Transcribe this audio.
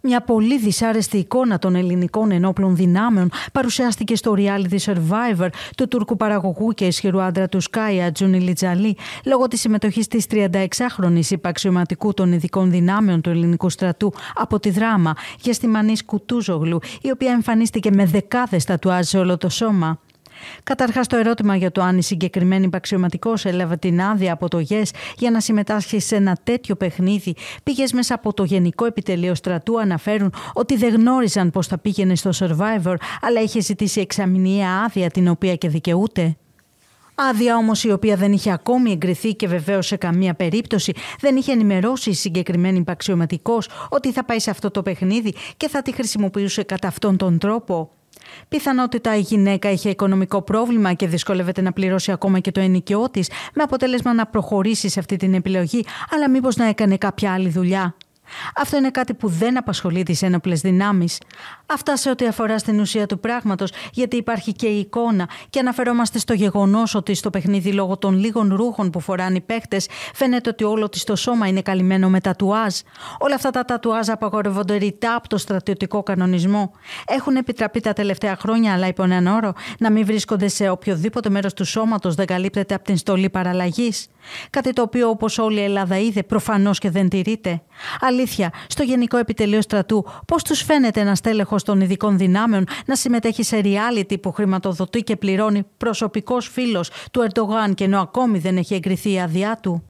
Μια πολύ δυσάρεστη εικόνα των ελληνικών ενόπλων δυνάμεων παρουσιάστηκε στο reality survivor του Τούρκου παραγωγού και ισχυρού άντρα του Σκάια Τζούνι Λιτζαλή λόγω της συμμετοχής της 36χρονη υπαξιωματικού των ειδικών δυνάμεων του ελληνικού στρατού από τη δράμα για Μανή Κουτούζογλου, η οποία εμφανίστηκε με δεκάδες τατουάζ σε όλο το σώμα. Καταρχάς, το ερώτημα για το αν η συγκεκριμένη υπαξιωματικός έλαβε την άδεια από το ΓΕΣ για να συμμετάσχει σε ένα τέτοιο παιχνίδι. Πήγε μέσα από το Γενικό Επιτελείο Στρατού αναφέρουν ότι δεν γνώριζαν πώς θα πήγαινε στο survivor, αλλά είχε ζητήσει εξαμηνιαία άδεια την οποία και δικαιούται. Άδεια όμως η οποία δεν είχε ακόμη εγκριθεί και βεβαίως σε καμία περίπτωση δεν είχε ενημερώσει η συγκεκριμένη υπαξιωματικός ότι θα πάει σε αυτό το παιχνίδι και θα τη χρησιμοποιούσε κατά αυτόν τον τρόπο. Πιθανότητα η γυναίκα είχε οικονομικό πρόβλημα και δυσκολεύεται να πληρώσει ακόμα και το ενοικιό της, με αποτέλεσμα να προχωρήσει σε αυτή την επιλογή, αλλά μήπως να έκανε κάποια άλλη δουλειά. Αυτό είναι κάτι που δεν απασχολεί τις ένοπλες δυνάμεις. Αυτά σε ό,τι αφορά στην ουσία του πράγματος, γιατί υπάρχει και η εικόνα και αναφερόμαστε στο γεγονός ότι στο παιχνίδι λόγω των λίγων ρούχων που φοράνε οι παίχτες φαίνεται ότι όλο της το σώμα είναι καλυμμένο με τατουάζ. Όλα αυτά τα τατουάζ απαγορεύονται ρητά από το στρατιωτικό κανονισμό. Έχουν επιτραπεί τα τελευταία χρόνια, αλλά υπό έναν όρο, να μην βρίσκονται σε οποιοδήποτε μέρος του σώματος δεν καλύπτεται από την στολή παραλλαγής. Κάτι το οποίο όπως όλη η Ελλάδα είδε προφανώς και δεν τηρείται. Αλήθεια, στο Γενικό Επιτελείο Στρατού πώς τους φαίνεται ένα στέλεχος των ειδικών δυνάμεων να συμμετέχει σε reality που χρηματοδοτεί και πληρώνει προσωπικός φίλος του Ερντογάν και ενώ ακόμη δεν έχει εγκριθεί η άδειά του.